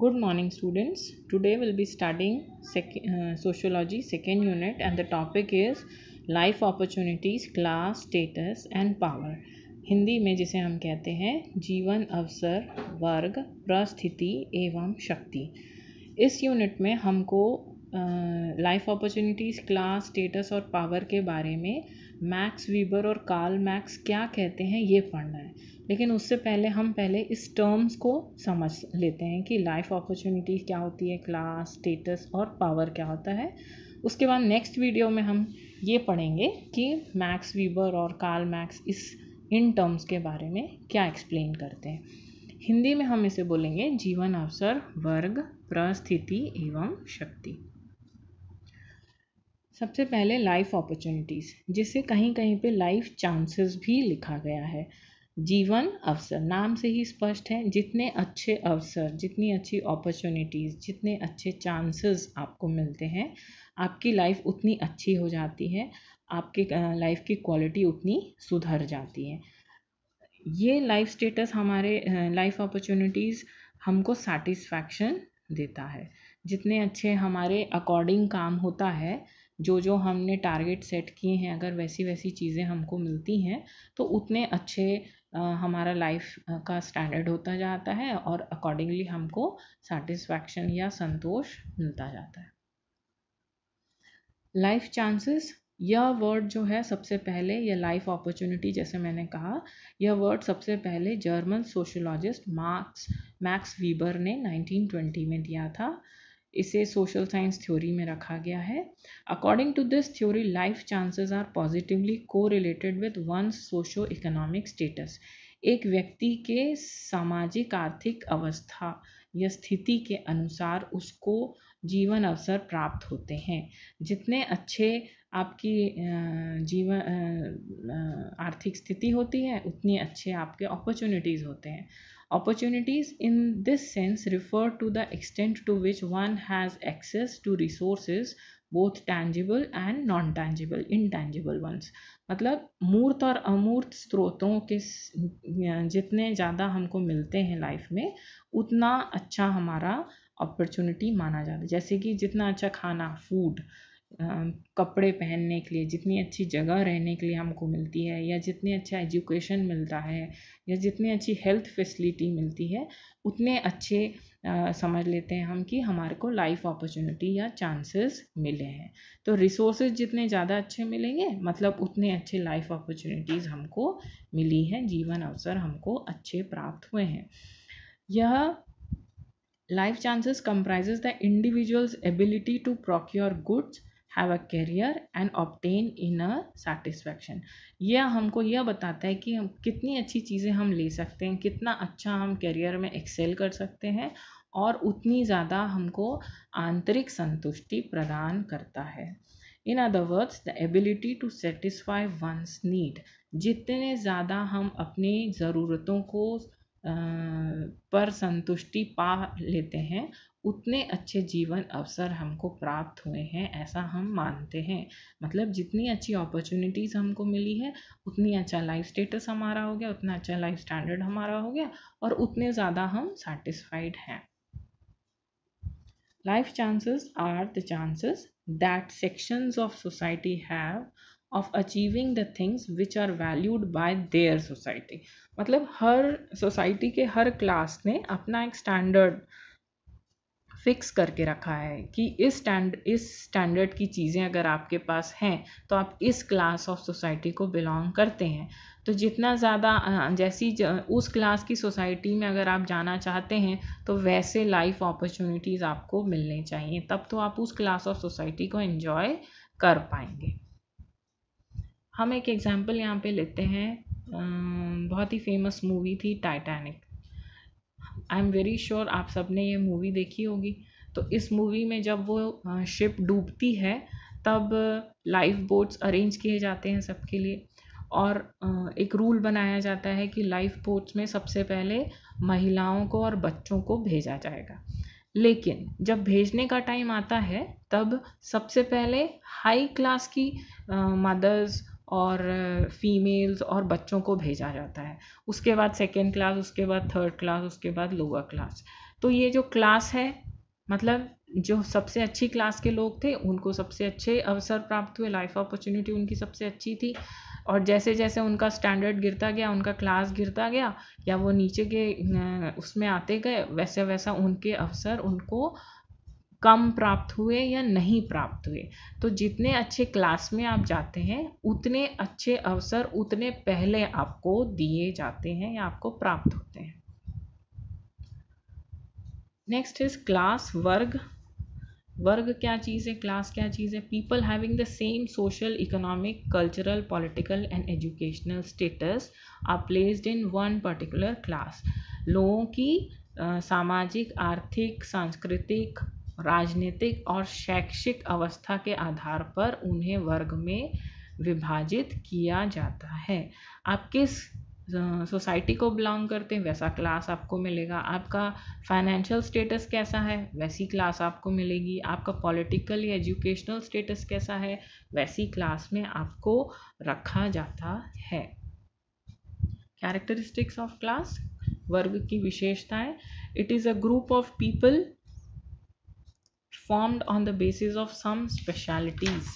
good morning students today we'll be studying sec uh, sociology second unit and the topic is life opportunities class status and power Hindi में जिसे हम कहते हैं जीवन अवसर वर्ग प्रस्थिति एवं शक्ति इस यूनिट में हमको लाइफ अपॉर्चुनिटीज़ क्लास स्टेटस और पावर के बारे में मैक्स वीबर और कार्ल मैक्स क्या कहते हैं ये पढ़ना है लेकिन उससे पहले हम पहले इस टर्म्स को समझ लेते हैं कि लाइफ अपॉर्चुनिटी क्या होती है क्लास स्टेटस और पावर क्या होता है उसके बाद नेक्स्ट वीडियो में हम ये पढ़ेंगे कि मैक्स वीबर और कार्ल मैक्स इस इन टर्म्स के बारे में क्या एक्सप्लेन करते हैं हिंदी में हम इसे बोलेंगे जीवन अवसर वर्ग प्रस्थिति एवं शक्ति सबसे पहले लाइफ अपॉर्चुनिटीज़ जिसे कहीं कहीं पे लाइफ चांसेस भी लिखा गया है जीवन अवसर नाम से ही स्पष्ट है जितने अच्छे अवसर जितनी अच्छी अपॉर्चुनिटीज़ जितने अच्छे चांसेस आपको मिलते हैं आपकी लाइफ उतनी अच्छी हो जाती है आपके लाइफ की क्वालिटी उतनी सुधर जाती है ये लाइफ स्टेटस हमारे लाइफ अपॉर्चुनिटीज़ हमको सेटिस्फैक्शन देता है जितने अच्छे हमारे अकॉर्डिंग काम होता है जो जो हमने टारगेट सेट किए हैं अगर वैसी वैसी चीज़ें हमको मिलती हैं तो उतने अच्छे हमारा लाइफ का स्टैंडर्ड होता जाता है और अकॉर्डिंगली हमको सेटिस्फैक्शन या संतोष मिलता जाता है लाइफ चांसेस यह वर्ड जो है सबसे पहले यह लाइफ अपॉर्चुनिटी जैसे मैंने कहा यह वर्ड सबसे पहले German sociologist Marx Max Weber ने 1920 में दिया था इसे सोशल साइंस थ्योरी में रखा गया है according to this theory life chances are positively को related with one socio economic status एक व्यक्ति के सामाजिक आर्थिक अवस्था या स्थिति के अनुसार उसको जीवन अवसर प्राप्त होते हैं जितने अच्छे आपकी जीवन आर्थिक स्थिति होती है उतनी अच्छे आपके अपॉर्चुनिटीज़ होते हैं Opportunities in this sense refer to the extent to which one has access to resources both tangible and non tangible intangible ones मतलब मूर्त और अमूर्त स्रोतों के जितने ज़्यादा हमको मिलते हैं लाइफ में उतना अच्छा हमारा अपॉर्चुनिटी माना जाता है जैसे कि जितना अच्छा खाना फूड कपड़े पहनने के लिए जितनी अच्छी जगह रहने के लिए हमको मिलती है या जितनी अच्छा एजुकेशन मिलता है या जितनी अच्छी हेल्थ फैसिलिटी मिलती है उतने अच्छे समझ लेते हैं हम कि हमारे को लाइफ अपॉर्चुनिटी या चांसेस मिले हैं तो रिसोर्सेज जितने ज़्यादा अच्छे मिलेंगे मतलब उतने अच्छे लाइफ अपॉर्चुनिटीज़ हमको मिली हैं जीवन अवसर हमको अच्छे प्राप्त हुए हैं यह life chances comprise the individual's ability to procure goods have a career and obtain a satisfaction यह हमको यह बताता है कि हम कितनी अच्छी चीज़ें हम ले सकते हैं कितना अच्छा हम करियर में एक्सेल कर सकते हैं और उतनी ज़्यादा हमको आंतरिक संतुष्टि प्रदान करता है in other words the ability to satisfy one's need जितने ज़्यादा हम अपनी ज़रूरतों को पर संतुष्टि पा लेते हैं उतने अच्छे जीवन अवसर हमको प्राप्त हुए हैं ऐसा हम मानते हैं मतलब जितनी अच्छी अपॉर्चुनिटीज़ हमको मिली है उतनी अच्छा लाइफ स्टेटस हमारा हो गया उतना अच्छा लाइफ स्टैंडर्ड हमारा हो गया और उतने ज़्यादा हम सेटिस्फाइड हैं life chances are the chances that sections of society have of achieving the things which are valued by their society मतलब हर सोसाइटी के हर क्लास ने अपना एक standard फिक्स करके रखा है कि इस स्टैंड इस स्टैंडर्ड की चीज़ें अगर आपके पास हैं तो आप इस क्लास ऑफ सोसाइटी को बिलोंग करते हैं तो जितना ज़्यादा जैसी उस क्लास की सोसाइटी में अगर आप जाना चाहते हैं तो वैसे लाइफ अपॉर्चुनिटीज़ आपको मिलने चाहिए तब तो आप उस क्लास ऑफ सोसाइटी को इन्जॉय कर पाएंगे हम एक एग्ज़ाम्पल यहाँ पे लेते हैं बहुत ही फेमस मूवी थी Titanic I am very sure आप सबने ये मूवी देखी होगी तो इस मूवी में जब वो शिप डूबती है तब लाइफ बोट्स अरेंज किए जाते हैं सबके लिए और एक रूल बनाया जाता है कि लाइफ बोट्स में सबसे पहले महिलाओं को और बच्चों को भेजा जाएगा लेकिन जब भेजने का टाइम आता है तब सबसे पहले हाई क्लास की मदर्स और फीमेल्स और बच्चों को भेजा जाता है उसके बाद सेकेंड क्लास उसके बाद थर्ड क्लास उसके बाद लोअर क्लास तो ये जो क्लास है मतलब जो सबसे अच्छी क्लास के लोग थे उनको सबसे अच्छे अवसर प्राप्त हुए लाइफ अपॉर्चुनिटी उनकी सबसे अच्छी थी और जैसे जैसे उनका स्टैंडर्ड गिरता गया उनका क्लास गिरता गया या वो नीचे के उसमें आते गए वैसे वैसा उनके अवसर उनको कम प्राप्त हुए या नहीं प्राप्त हुए तो जितने अच्छे क्लास में आप जाते हैं उतने अच्छे अवसर उतने पहले आपको दिए जाते हैं या आपको प्राप्त होते हैं नेक्स्ट इज क्लास वर्ग वर्ग क्या चीज़ है क्लास क्या चीज़ है people having the same social economic cultural political and educational status are placed in one particular class लोगों की सामाजिक आर्थिक सांस्कृतिक राजनीतिक और शैक्षिक अवस्था के आधार पर उन्हें वर्ग में विभाजित किया जाता है आप किस सोसाइटी को बिलोंग करते हैं वैसा क्लास आपको मिलेगा आपका फाइनेंशियल स्टेटस कैसा है वैसी क्लास आपको मिलेगी आपका पॉलिटिकल या एजुकेशनल स्टेटस कैसा है वैसी क्लास में आपको रखा जाता है कैरेक्टरिस्टिक्स ऑफ क्लास वर्ग की विशेषताएं it is a group of people formed on the basis of some specialities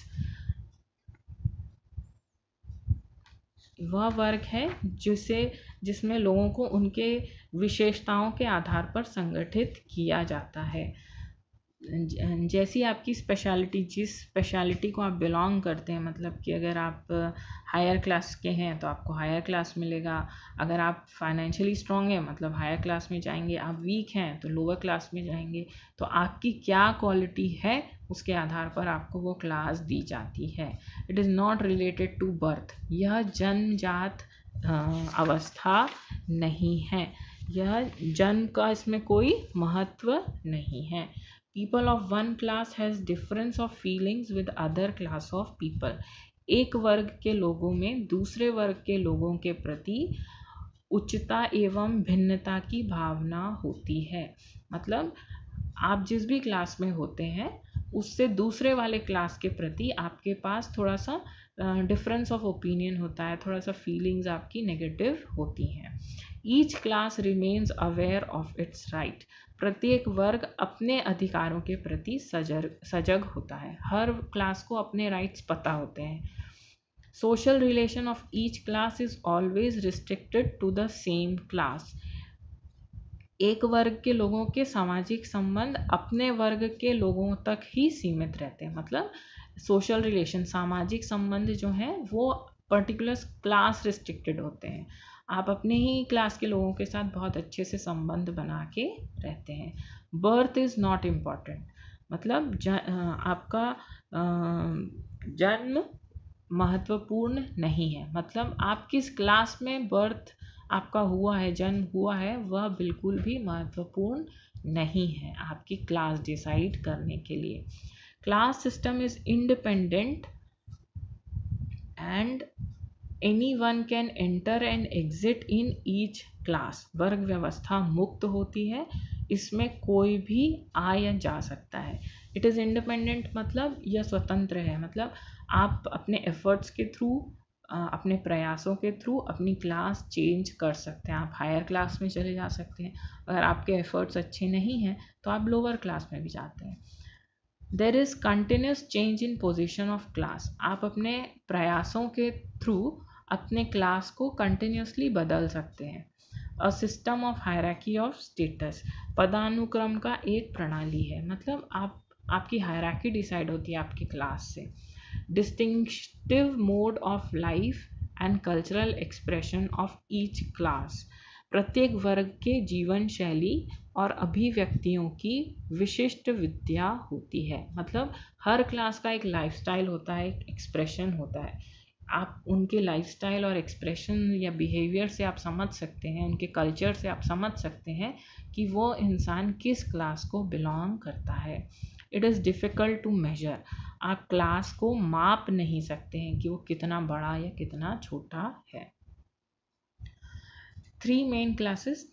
वह वर्ग है जिसे जिसमें लोगों को उनके विशेषताओं के आधार पर संगठित किया जाता है हाँ, जैसी आपकी स्पेशलिटी जिस स्पेशलिटी को आप बिलोंग करते हैं मतलब कि अगर आप हायर क्लास के हैं तो आपको हायर क्लास मिलेगा अगर आप फाइनेंशियली स्ट्रॉन्ग हैं मतलब हायर क्लास में जाएंगे आप वीक हैं तो लोअर क्लास में जाएंगे तो आपकी क्या क्वालिटी है उसके आधार पर आपको वो क्लास दी जाती है it is not related to birth यह जन्मजात अवस्था नहीं है यह जन्म का इसमें कोई महत्व नहीं है people of one class has difference of feelings with other class of people एक वर्ग के लोगों में दूसरे वर्ग के लोगों के प्रति उच्चता एवं भिन्नता की भावना होती है मतलब आप जिस भी क्लास में होते हैं उससे दूसरे वाले क्लास के प्रति आपके पास थोड़ा सा डिफरेंस ऑफ ओपिनियन होता है थोड़ा सा फीलिंग्स आपकी नेगेटिव होती हैं each class remains aware of its right प्रत्येक वर्ग अपने अधिकारों के प्रति सजग सजग होता है हर क्लास को अपने राइट्स पता होते हैं social relation of each class is always restricted to the same class एक वर्ग के लोगों के सामाजिक संबंध अपने वर्ग के लोगों तक ही सीमित रहते हैं मतलब सोशल रिलेशन सामाजिक संबंध जो हैं वो पर्टिकुलर क्लास रिस्ट्रिक्टेड होते हैं आप अपने ही क्लास के लोगों के साथ बहुत अच्छे से संबंध बना के रहते हैं बर्थ इज़ नॉट इम्पॉर्टेंट मतलब आपका जन्म महत्वपूर्ण नहीं है मतलब आप किस क्लास में बर्थ आपका हुआ है जन्म हुआ है वह बिल्कुल भी महत्वपूर्ण नहीं है आपकी क्लास डिसाइड करने के लिए class system is independent and anyone can enter and exit in each class वर्ग व्यवस्था मुक्त होती है इसमें कोई भी आया जा सकता है इट इज़ इंडिपेंडेंट मतलब यह स्वतंत्र है मतलब आप अपने एफर्ट्स के थ्रू अपने प्रयासों के थ्रू अपनी क्लास चेंज कर सकते हैं आप हायर क्लास में चले जा सकते हैं अगर आपके एफर्ट्स अच्छे नहीं हैं तो आप लोअर क्लास में भी जाते हैं there is continuous change in position of class आप अपने प्रयासों के थ्रू अपने क्लास को कंटिन्यूसली बदल सकते हैं a system of hierarchy of status पदानुक्रम का एक प्रणाली है मतलब आप आपकी हायराकी डिसाइड होती है आपकी क्लास से distinctive mode of life and cultural expression of each class प्रत्येक वर्ग के जीवन शैली और अभिव्यक्तियों की विशिष्ट विद्या होती है मतलब हर क्लास का एक लाइफस्टाइल होता है एक एक्सप्रेशन होता है आप उनके लाइफस्टाइल और एक्सप्रेशन या बिहेवियर से आप समझ सकते हैं उनके कल्चर से आप समझ सकते हैं कि वो इंसान किस क्लास को बिलोंग करता है it is difficult to measure आप क्लास को माप नहीं सकते हैं कि वो कितना बड़ा या कितना छोटा है थ्री मेन क्लासेस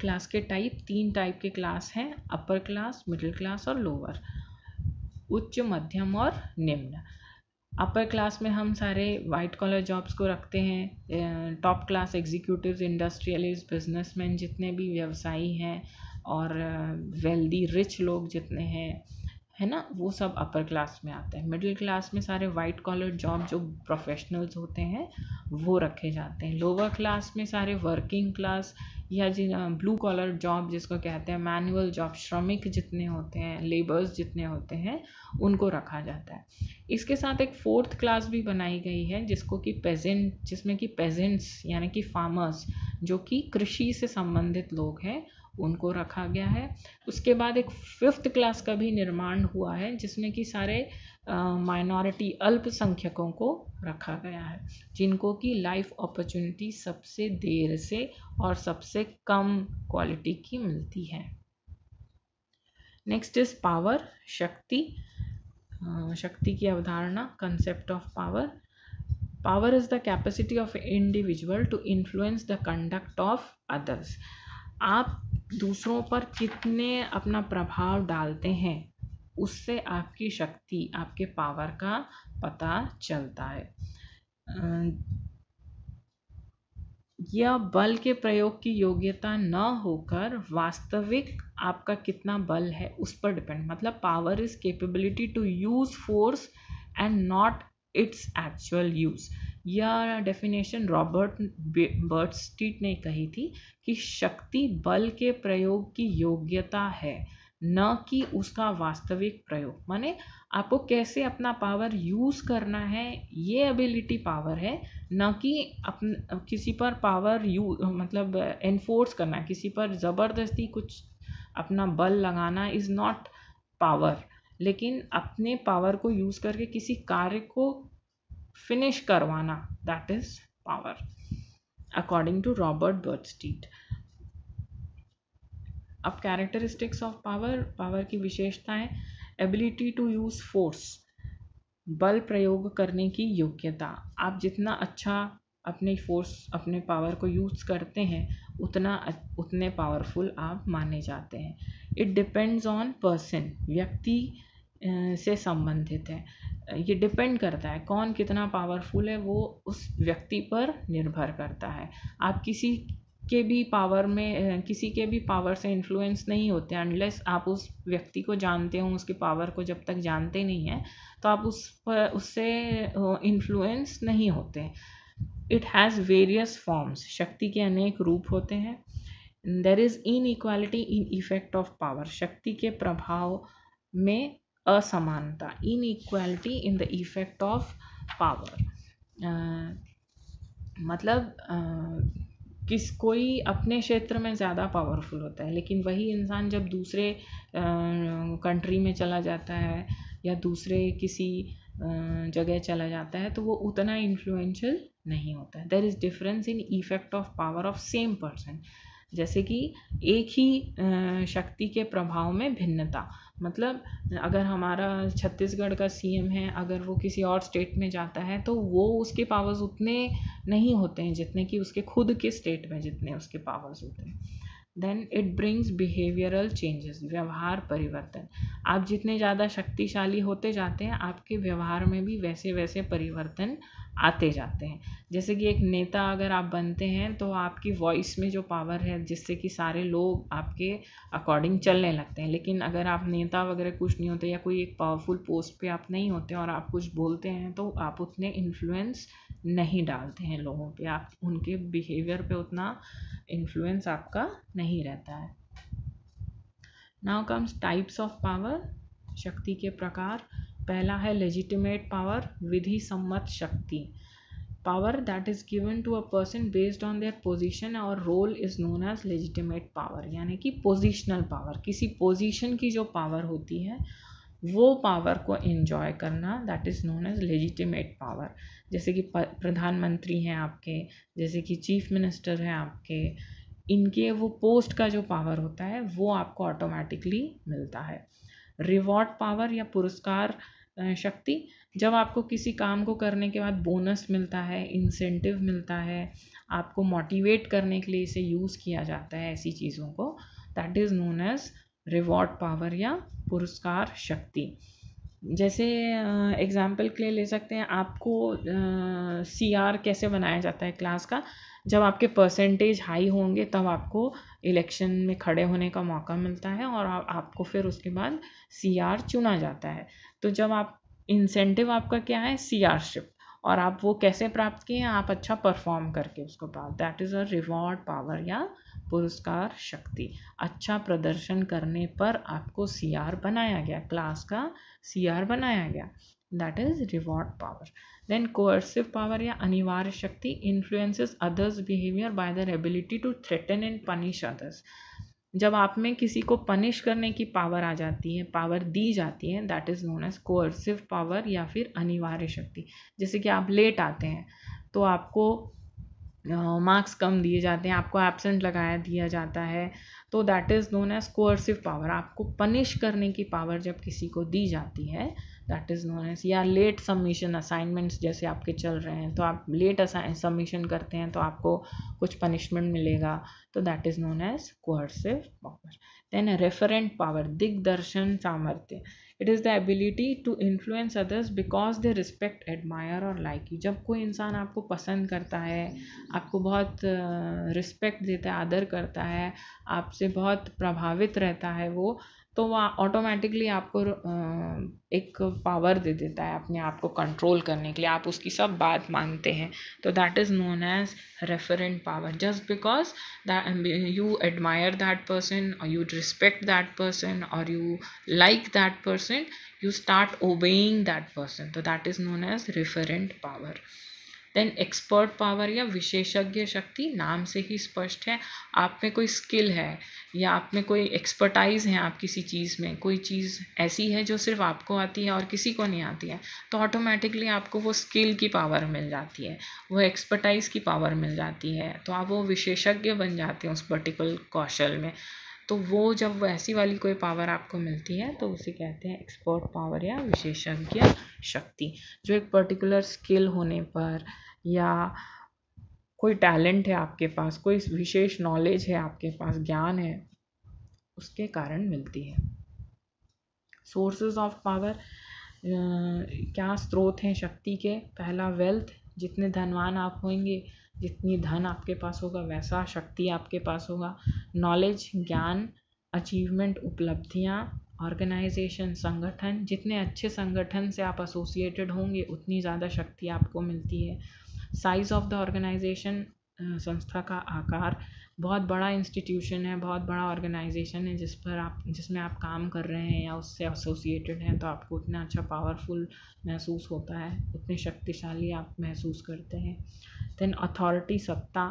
क्लास के टाइप तीन टाइप के क्लास हैं अपर क्लास मिडिल क्लास और लोअर उच्च मध्यम और निम्न अपर क्लास में हम सारे वाइट कॉलर जॉब्स को रखते हैं top class executive industrialist businessman जितने भी व्यवसायी हैं और वेल्दी रिच लोग जितने हैं है ना वो सब अपर क्लास में आते हैं मिडिल क्लास में सारे वाइट कॉलर जॉब जो प्रोफेशनल्स होते हैं वो रखे जाते हैं लोअर क्लास में सारे वर्किंग क्लास या जिन ब्लू कॉलर जॉब जिसको कहते हैं मैनुअल जॉब श्रमिक जितने होते हैं लेबर्स जितने होते हैं उनको रखा जाता है इसके साथ एक फोर्थ क्लास भी बनाई गई है जिसको कि पेजेंट जिसमें कि पेजेंट्स यानी कि फार्मर्स जो कि कृषि से संबंधित लोग हैं उनको रखा गया है उसके बाद एक फिफ्थ क्लास का भी निर्माण हुआ है जिसमें कि सारे माइनॉरिटी अल्पसंख्यकों को रखा गया है जिनको कि लाइफ अपॉर्चुनिटी सबसे देर से और सबसे कम क्वालिटी की मिलती है नेक्स्ट इज पावर शक्ति शक्ति की अवधारणा concept of power power is the capacity of individual to influence the conduct of others आप दूसरों पर कितने अपना प्रभाव डालते हैं उससे आपकी शक्ति आपके पावर का पता चलता है यह बल के प्रयोग की योग्यता न होकर वास्तविक आपका कितना बल है उस पर डिपेंड मतलब power is capability to use force and not its actual use यह डेफिनेशन रॉबर्ट स्टीट ने कही थी कि शक्ति बल के प्रयोग की योग्यता है न कि उसका वास्तविक प्रयोग माने आपको कैसे अपना पावर यूज़ करना है ये एबिलिटी पावर है न कि अपन किसी पर पावर यू मतलब एनफोर्स करना किसी पर ज़बरदस्ती कुछ अपना बल लगाना इज़ नॉट पावर लेकिन अपने पावर को यूज़ करके किसी कार्य को फिनिश करवाना that is power according to Robert स्टीट अब कैरेक्टरिस्टिक्स ऑफ पावर पावर की विशेषताएं एबिलिटी टू यूज़ फोर्स बल प्रयोग करने की योग्यता आप जितना अच्छा अपने फोर्स अपने पावर को यूज़ करते हैं उतना उतने पावरफुल आप माने जाते हैं इट डिपेंड्स ऑन पर्सन व्यक्ति से संबंधित है ये डिपेंड करता है कौन कितना पावरफुल है वो उस व्यक्ति पर निर्भर करता है आप किसी के भी पावर में किसी के भी पावर से इन्फ्लुएंस नहीं होते अनलेस आप उस व्यक्ति को जानते हो उसके पावर को जब तक जानते नहीं हैं तो आप उस पर उससे इन्फ्लुएंस नहीं होते इट हैज़ वेरियस फॉर्म्स शक्ति के अनेक रूप होते हैं there is inequality in effect of power शक्ति के प्रभाव में असमानता inequality in the effect of power uh, मतलब uh, किस कोई अपने क्षेत्र में ज़्यादा पावरफुल होता है लेकिन वही इंसान जब दूसरे कंट्री में चला जाता है या दूसरे किसी जगह चला जाता है तो वो उतना इन्फ्लुएंशियल नहीं होता है there is difference in effect of power of same person जैसे कि एक ही शक्ति के प्रभाव में भिन्नता मतलब अगर हमारा छत्तीसगढ़ का सी एम है अगर वो किसी और स्टेट में जाता है तो वो उसके पावर्स उतने नहीं होते हैं जितने कि उसके खुद के स्टेट में जितने उसके पावर्स होते हैं then it brings behavioural changes व्यवहार परिवर्तन आप जितने ज़्यादा शक्तिशाली होते जाते हैं आपके व्यवहार में भी वैसे वैसे परिवर्तन आते जाते हैं जैसे कि एक नेता अगर आप बनते हैं तो आपकी वॉइस में जो पावर है जिससे कि सारे लोग आपके अकॉर्डिंग चलने लगते हैं लेकिन अगर आप नेता वगैरह कुछ नहीं होते या कोई एक पावरफुल पोस्ट पे आप नहीं होते और आप कुछ बोलते हैं तो आप उतने इन्फ्लुएंस नहीं डालते हैं लोगों पे आप उनके बिहेवियर पे उतना इन्फ्लुएंस आपका नहीं रहता है now comes types of power शक्ति के प्रकार पहला है लेजिटिमेट पावर विधि सम्मत शक्ति power that is given to a person based on their position और role is known as legitimate power यानी कि पोजिशनल पावर किसी पोजिशन की जो पावर होती है वो पावर को इन्जॉय करना that is known as legitimate power जैसे कि प्रधानमंत्री हैं आपके जैसे कि चीफ़ मिनिस्टर हैं आपके इनके वो पोस्ट का जो पावर होता है वो आपको ऑटोमेटिकली मिलता है रिवॉर्ड पावर या पुरस्कार शक्ति जब आपको किसी काम को करने के बाद बोनस मिलता है इंसेंटिव मिलता है आपको मोटिवेट करने के लिए इसे यूज़ किया जाता है ऐसी चीज़ों को that is known as reward power या पुरस्कार शक्ति जैसे एग्ज़ाम्पल के लिए ले सकते हैं आपको सी आर कैसे बनाया जाता है क्लास का जब आपके परसेंटेज हाई होंगे तब आपको इलेक्शन में खड़े होने का मौका मिलता है और आ, आपको फिर उसके बाद सी आर चुना जाता है तो जब आप इंसेंटिव आपका क्या है सी शिप और आप वो कैसे प्राप्त किए आप अच्छा परफॉर्म करके उसको प्राप्त that is a reward power या पुरस्कार शक्ति अच्छा प्रदर्शन करने पर आपको सी आर बनाया गया क्लास का सी आर बनाया गया that is reward power then coercive power या अनिवार्य शक्ति influences others behaviour by their ability to threaten and punish others जब आप में किसी को पनिश करने की पावर आ जाती है पावर दी जाती है that is known as coercive power या फिर अनिवार्य शक्ति जैसे कि आप लेट आते हैं तो आपको मार्क्स uh, कम दिए जाते हैं आपको एबसेंट लगाया दिया जाता है तो that is known as coercive power आपको पनिश करने की पावर जब किसी को दी जाती है दैट इज़ नोन एज या लेट सबमिशन असाइनमेंट्स जैसे आपके चल रहे हैं तो आप लेट सबमिशन करते हैं तो आपको कुछ पनिशमेंट मिलेगा तो that is known as coercive power then referent power दिग्दर्शन सामर्थ्य it is the ability to influence others because they respect admire और लाइक यू जब कोई इंसान आपको पसंद करता है आपको बहुत रिस्पेक्ट देता है आदर करता है आपसे बहुत प्रभावित रहता है वो तो वह ऑटोमेटिकली आपको एक पावर दे देता है अपने आप को कंट्रोल करने के लिए आप उसकी सब बात मानते हैं तो that is known as referent power just because you admire that person और यू रिस्पेक्ट दैट पर्सन और you like that person you start obeying that person तो that is known as referent power then expert power या विशेषज्ञ शक्ति नाम से ही स्पष्ट है आप में कोई स्किल है या आप में कोई एक्सपर्टाइज है आप किसी चीज़ में कोई चीज़ ऐसी है जो सिर्फ आपको आती है और किसी को नहीं आती है तो ऑटोमेटिकली आपको वो स्किल की पावर मिल जाती है वो एक्सपर्टाइज की पावर मिल जाती है तो आप वो विशेषज्ञ बन जाते हैं उस पर्टिकुलर कौशल में तो वो जब ऐसी वाली कोई पावर आपको मिलती है तो उसे कहते हैं एक्सपर्ट पावर या विशेषज्ञ शक्ति जो एक पर्टिकुलर स्किल होने पर या कोई टैलेंट है आपके पास कोई विशेष नॉलेज है आपके पास ज्ञान है उसके कारण मिलती है सोर्सेज ऑफ पावर क्या स्रोत हैं शक्ति के पहला वेल्थ जितने धनवान आप होंगे जितनी धन आपके पास होगा वैसा शक्ति आपके पास होगा नॉलेज ज्ञान अचीवमेंट उपलब्धियाँ ऑर्गेनाइजेशन संगठन जितने अच्छे संगठन से आप एसोसिएटेड होंगे उतनी ज़्यादा शक्ति आपको मिलती है साइज़ ऑफ द ऑर्गेनाइजेशन संस्था का आकार बहुत बड़ा इंस्टीट्यूशन है बहुत बड़ा ऑर्गेनाइजेशन है जिस पर आप जिसमें आप काम कर रहे हैं या उससे एसोसिएटेड हैं तो आपको उतना अच्छा पावरफुल महसूस होता है उतने शक्तिशाली आप महसूस करते हैं देन अथॉरिटी सत्ता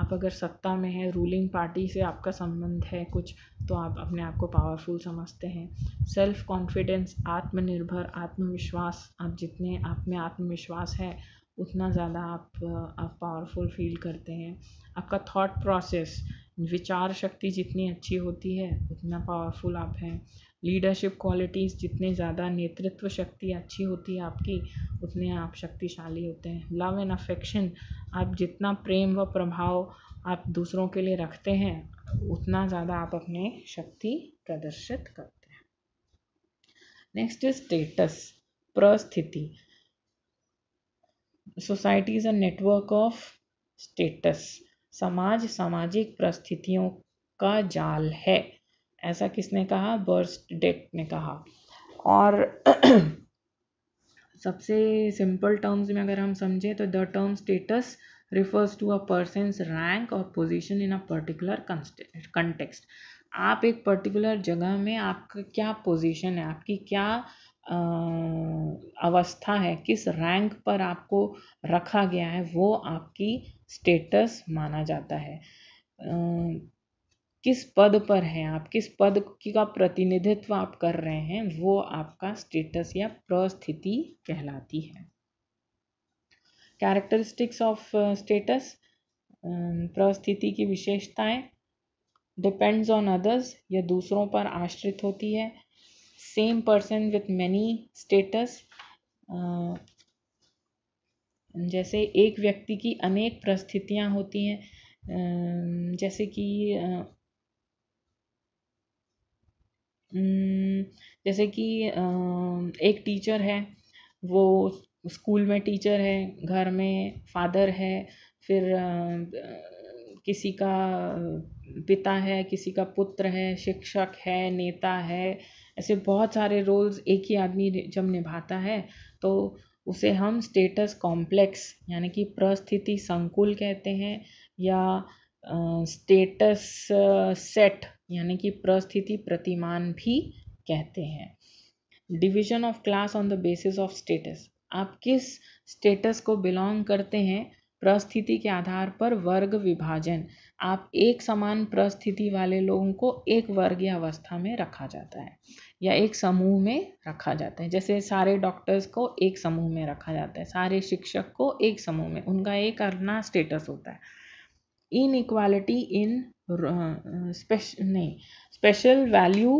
आप अगर सत्ता में हैं रूलिंग पार्टी से आपका संबंध है कुछ तो आप अपने आप को पावरफुल समझते हैं सेल्फ कॉन्फिडेंस आत्मनिर्भर आत्मविश्वास आप जितने आप में आत्मविश्वास है उतना ज़्यादा आप आप पावरफुल फील करते हैं आपका थॉट प्रोसेस विचार शक्ति जितनी अच्छी होती है उतना पावरफुल आप हैं लीडरशिप क्वालिटीज़ जितने ज़्यादा नेतृत्व शक्ति अच्छी होती है आपकी उतने आप शक्तिशाली होते हैं लव एंड अफेक्शन आप जितना प्रेम व प्रभाव आप दूसरों के लिए रखते हैं उतना ज़्यादा आप अपने शक्ति प्रदर्शित करते हैं नेक्स्ट इज स्टेटस प्रस्थिति society is a network of status समाज सामाजिक परिस्थितियों का जाल है ऐसा किसने कहा बर्स्ट डेट ने कहा और सबसे सिंपल टर्म्स में अगर हम समझें तो the term status refers to a person's rank और position in a particular context आप एक पर्टिकुलर जगह में आपका क्या पोजीशन है आपकी क्या अवस्था है किस रैंक पर आपको रखा गया है वो आपकी स्टेटस माना जाता है किस पद पर हैं आप किस पद की का प्रतिनिधित्व आप कर रहे हैं वो आपका स्टेटस या प्रस्थिति कहलाती है कैरेक्टरिस्टिक्स ऑफ स्टेटस प्रस्थिति की विशेषताएं डिपेंड्स ऑन अदर्स यह दूसरों पर आश्रित होती है same person with many status जैसे एक व्यक्ति की अनेक परिस्थितियाँ होती हैं जैसे कि जैसे कि एक टीचर है वो स्कूल में टीचर है घर में फादर है फिर किसी का पिता है किसी का पुत्र है शिक्षक है नेता है ऐसे बहुत सारे रोल्स एक ही आदमी जब निभाता है तो उसे हम स्टेटस कॉम्प्लेक्स यानी कि प्रस्थिति संकुल कहते हैं या स्टेटस सेट यानी कि प्रस्थिति प्रतिमान भी कहते हैं division of class on the basis of status आप किस स्टेटस को बिलोंग करते हैं प्रस्थिति के आधार पर वर्ग विभाजन आप एक समान परिस्थिति वाले लोगों को एक वर्गीय अवस्था में रखा जाता है या एक समूह में रखा जाता है जैसे सारे डॉक्टर्स को एक समूह में रखा जाता है सारे शिक्षक को एक समूह में उनका एक अपना स्टेटस होता है इन इक्वालिटी इन स्पेश नहीं special value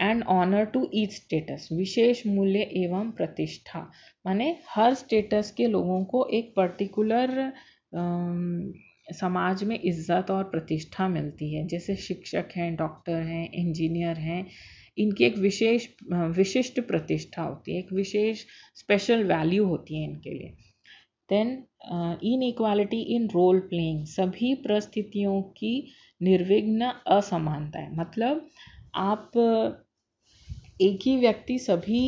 and honour to each status विशेष मूल्य एवं प्रतिष्ठा माने हर स्टेटस के लोगों को एक पर्टिकुलर समाज में इज़्ज़त और प्रतिष्ठा मिलती है जैसे शिक्षक हैं डॉक्टर हैं इंजीनियर हैं इनकी एक विशेष विशिष्ट प्रतिष्ठा होती है एक विशेष स्पेशल वैल्यू होती है इनके लिए then inequality in role playing सभी परिस्थितियों की निर्विघ्न असमानता है मतलब आप एक ही व्यक्ति सभी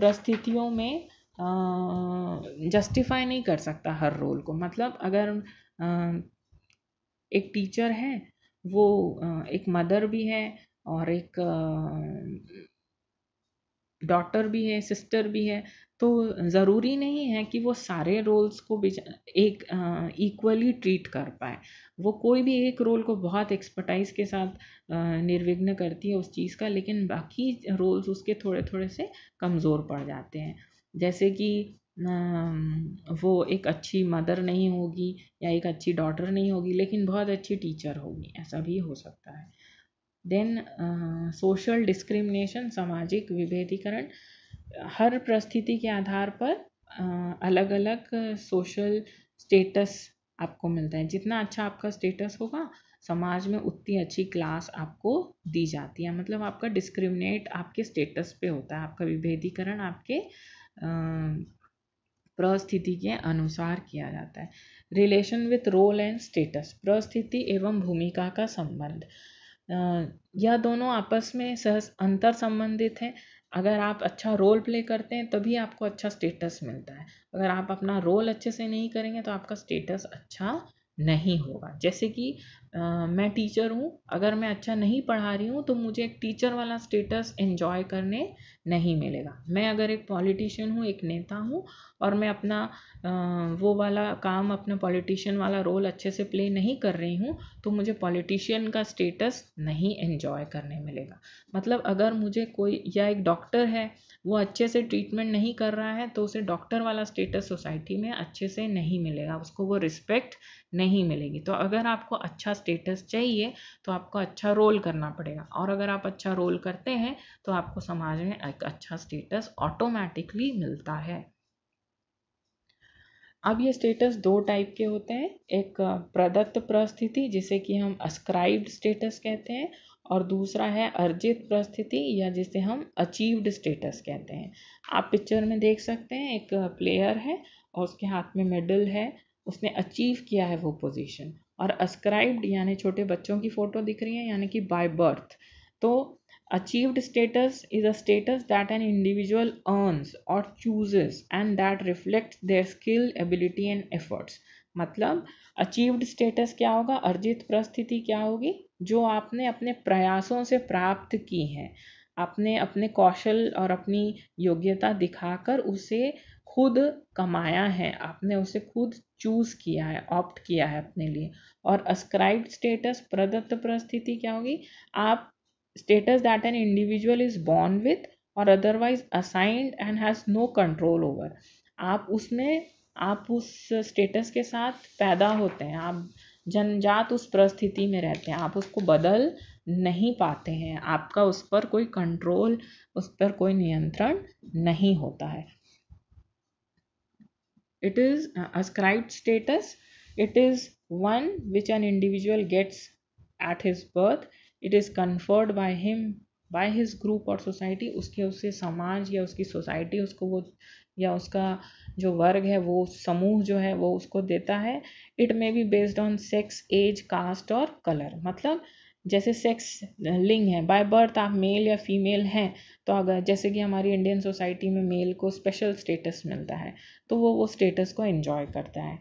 परिस्थितियों में जस्टिफाई नहीं कर सकता हर रोल को मतलब अगर एक टीचर है वो एक मदर भी है और एक डॉटर भी है सिस्टर भी है तो ज़रूरी नहीं है कि वो सारे रोल्स को एक इक्वली ट्रीट कर पाए वो कोई भी एक रोल को बहुत एक्सपर्टाइज के साथ निर्विघ्न करती है उस चीज़ का लेकिन बाकी रोल्स उसके थोड़े थोड़े से कमज़ोर पड़ जाते हैं जैसे कि वो एक अच्छी मदर नहीं होगी या एक अच्छी डॉटर नहीं होगी लेकिन बहुत अच्छी टीचर होगी ऐसा भी हो सकता है देन सोशल डिस्क्रिमिनेशन सामाजिक विभेदीकरण हर परिस्थिति के आधार पर अलग अलग सोशल स्टेटस आपको मिलता है जितना अच्छा आपका स्टेटस होगा समाज में उतनी अच्छी क्लास आपको दी जाती है मतलब आपका डिस्क्रिमिनेट आपके स्टेटस पे होता है आपका विभेदीकरण आपके आ, प्रस्थिति के अनुसार किया जाता है relation with role and status प्रस्थिति एवं भूमिका का संबंध यह दोनों आपस में सह अंतर संबंधित हैं अगर आप अच्छा रोल प्ले करते हैं तभी आपको अच्छा स्टेटस मिलता है अगर आप अपना रोल अच्छे से नहीं करेंगे तो आपका स्टेटस अच्छा नहीं होगा जैसे कि आ, मैं टीचर हूँ अगर मैं अच्छा नहीं पढ़ा रही हूँ तो मुझे एक टीचर वाला स्टेटस एंजॉय करने नहीं मिलेगा मैं अगर एक पॉलिटिशियन हूँ एक नेता हूँ और मैं अपना आ, वो वाला काम अपना पॉलिटिशियन वाला रोल अच्छे से प्ले नहीं कर रही हूँ तो मुझे पॉलिटिशियन का स्टेटस नहीं एन्जॉय करने मिलेगा मतलब अगर मुझे कोई या एक डॉक्टर है वो अच्छे से ट्रीटमेंट नहीं कर रहा है तो उसे डॉक्टर वाला स्टेटस सोसाइटी में अच्छे से नहीं मिलेगा उसको वो रिस्पेक्ट नहीं मिलेगी तो अगर आपको अच्छा स्टेटस चाहिए तो आपको अच्छा रोल करना पड़ेगा और अगर आप अच्छा रोल करते हैं तो आपको समाज में एक अच्छा स्टेटस ऑटोमेटिकली मिलता है अब ये स्टेटस दो टाइप के होते हैं एक प्रदत्त प्रस्थिति जिसे कि हम अस्क्राइब्ड स्टेटस कहते हैं और दूसरा है अर्जित परिस्थिति या जिसे हम अचीव्ड स्टेटस कहते हैं आप पिक्चर में देख सकते हैं एक प्लेयर है और उसके हाथ में मेडल है उसने अचीव किया है वो पोजीशन और अस्क्राइब्ड यानी छोटे बच्चों की फ़ोटो दिख रही है यानी कि बाय बर्थ तो achieved status is a status that an individual earns और chooses and that reflect their skill ability and efforts मतलब अचीव्ड स्टेटस क्या होगा अर्जित परिस्थिति क्या होगी जो आपने अपने प्रयासों से प्राप्त की है आपने अपने कौशल और अपनी योग्यता दिखाकर उसे खुद कमाया है आपने उसे खुद चूज किया है ऑप्ट किया है अपने लिए और अस्क्राइब स्टेटस प्रदत्त परिस्थिति क्या होगी आप status that an individual is born with और otherwise assigned and has no control over आप उसमें आप उस स्टेटस के साथ पैदा होते हैं आप जनजात उस परिस्थिति में रहते हैं आप उसको बदल नहीं पाते हैं आपका उस पर कोई कंट्रोल उस पर कोई नियंत्रण नहीं होता है it is ascribed status it is one which an individual gets at his birth it is conferred by him by his group और सोसाइटी उसके उससे समाज या उसकी सोसाइटी उसको वो या उसका जो वर्ग है वो समूह जो है वो उसको देता है it may be based on sex age caste और कलर मतलब जैसे सेक्स लिंग है बाय बर्थ आप मेल या फीमेल हैं तो अगर जैसे कि हमारी इंडियन सोसाइटी में मेल को स्पेशल स्टेटस मिलता है तो वो वो स्टेटस को एंजॉय करता है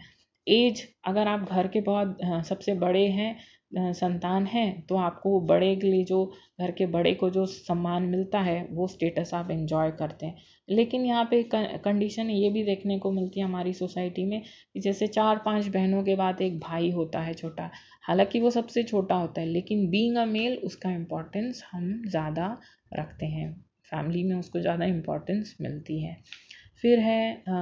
एज अगर आप घर के बहुत हाँ, सबसे बड़े हैं संतान हैं तो आपको बड़े के लिए जो घर के बड़े को जो सम्मान मिलता है वो स्टेटस आप एंजॉय करते हैं लेकिन यहाँ पे कंडीशन ये भी देखने को मिलती है हमारी सोसाइटी में कि जैसे चार पांच बहनों के बाद एक भाई होता है छोटा हालांकि वो सबसे छोटा होता है लेकिन बीइंग अ मेल उसका इम्पोर्टेंस हम ज़्यादा रखते हैं फैमिली में उसको ज़्यादा इम्पोर्टेंस मिलती है फिर है आ,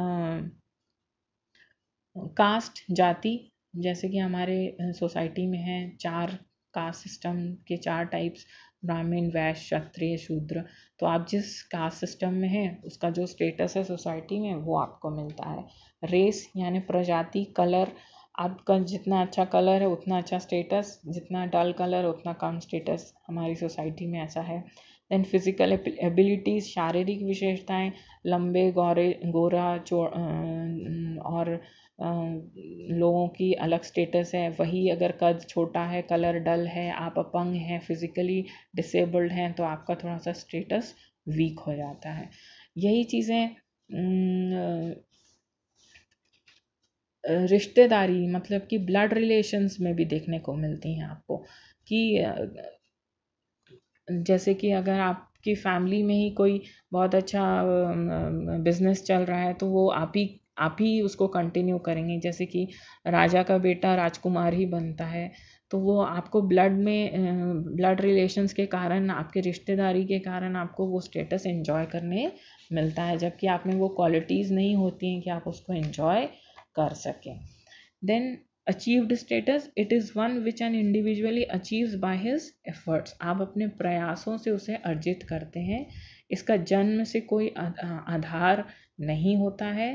कास्ट जाति जैसे कि हमारे सोसाइटी में है चार कास्ट सिस्टम के चार टाइप्स ब्राह्मण वैश्य क्षत्रिय शूद्र तो आप जिस कास्ट सिस्टम में हैं उसका जो स्टेटस है सोसाइटी में वो आपको मिलता है रेस यानी प्रजाति कलर आपका जितना अच्छा कलर है उतना अच्छा स्टेटस जितना डल कलर उतना कम स्टेटस हमारी सोसाइटी में ऐसा है देन फिजिकल एबिलिटीज़ शारीरिक विशेषताएं लंबे गौरे गोरा चो और लोगों की अलग स्टेटस है वही अगर कद छोटा है कलर डल है आप अपंग हैं फिज़िकली डिसेबल्ड हैं तो आपका थोड़ा सा स्टेटस वीक हो जाता है यही चीज़ें रिश्तेदारी मतलब कि ब्लड रिलेशंस में भी देखने को मिलती हैं आपको कि जैसे कि अगर आपकी फैमिली में ही कोई बहुत अच्छा बिजनेस चल रहा है तो वो आप ही आप ही उसको कंटिन्यू करेंगे जैसे कि राजा का बेटा राजकुमार ही बनता है तो वो आपको ब्लड में ब्लड रिलेशंस के कारण आपके रिश्तेदारी के कारण आपको वो स्टेटस एंजॉय करने मिलता है जबकि आप में वो क्वालिटीज़ नहीं होती हैं कि आप उसको एंजॉय कर सकें then achieved status it is one which an individually achieves by his efforts आप अपने प्रयासों से उसे अर्जित करते हैं इसका जन्म से कोई आधार नहीं होता है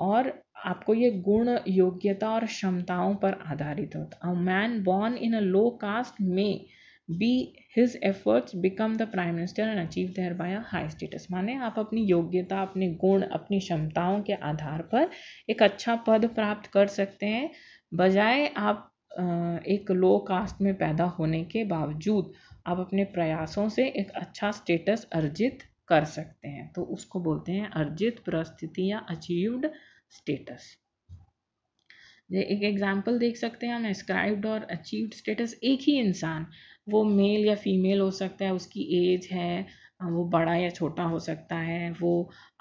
और आपको ये गुण योग्यता और क्षमताओं पर आधारित होता a man born in a low caste may be his efforts become the prime minister and achieve thereby a high status माने आप अपनी योग्यता अपने गुण अपनी क्षमताओं के आधार पर एक अच्छा पद प्राप्त कर सकते हैं बजाय आप एक लो कास्ट में पैदा होने के बावजूद आप अपने प्रयासों से एक अच्छा स्टेटस अर्जित कर सकते हैं तो उसको बोलते हैं अर्जित परिस्थिति या अचीव्ड स्टेटस एक एग्जाम्पल देख सकते हैं हम एस्क्राइब्ड और अचीव्ड स्टेटस एक ही इंसान वो मेल या फीमेल हो सकता है उसकी एज है वो बड़ा या छोटा हो सकता है वो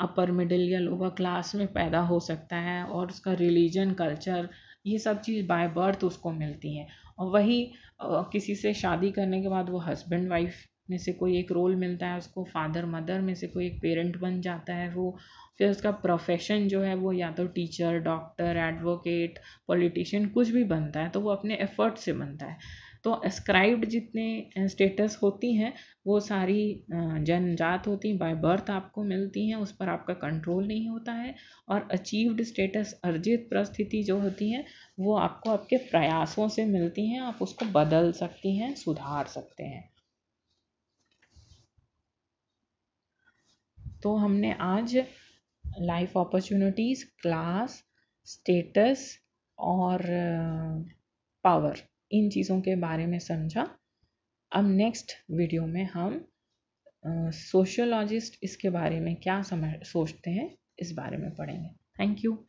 अपर मिडिल या लोअर क्लास में पैदा हो सकता है और उसका रिलीजन कल्चर ये सब चीज़ बाय बर्थ उसको मिलती है और वही किसी से शादी करने के बाद वो हस्बैंड वाइफ में से कोई एक रोल मिलता है उसको फादर मदर में से कोई एक पेरेंट बन जाता है वो फिर उसका प्रोफेशन जो है वो या तो टीचर डॉक्टर एडवोकेट पॉलिटिशियन कुछ भी बनता है तो वो अपने एफर्ट से बनता है तो एस्क्राइब्ड जितने स्टेटस होती हैं वो सारी जनजात होती हैं बाय बर्थ आपको मिलती हैं उस पर आपका कंट्रोल नहीं होता है और अचीव्ड स्टेटस अर्जित परिस्थिति जो होती हैं वो आपको आपके प्रयासों से मिलती हैं आप उसको बदल सकती हैं सुधार सकते हैं तो हमने आज लाइफ अपॉर्चुनिटीज़ क्लास स्टेटस और पावर uh, इन चीज़ों के बारे में समझा अब नेक्स्ट वीडियो में हम सोशोलॉजिस्ट uh, इसके बारे में क्या समझ सोचते हैं इस बारे में पढ़ेंगे थैंक यू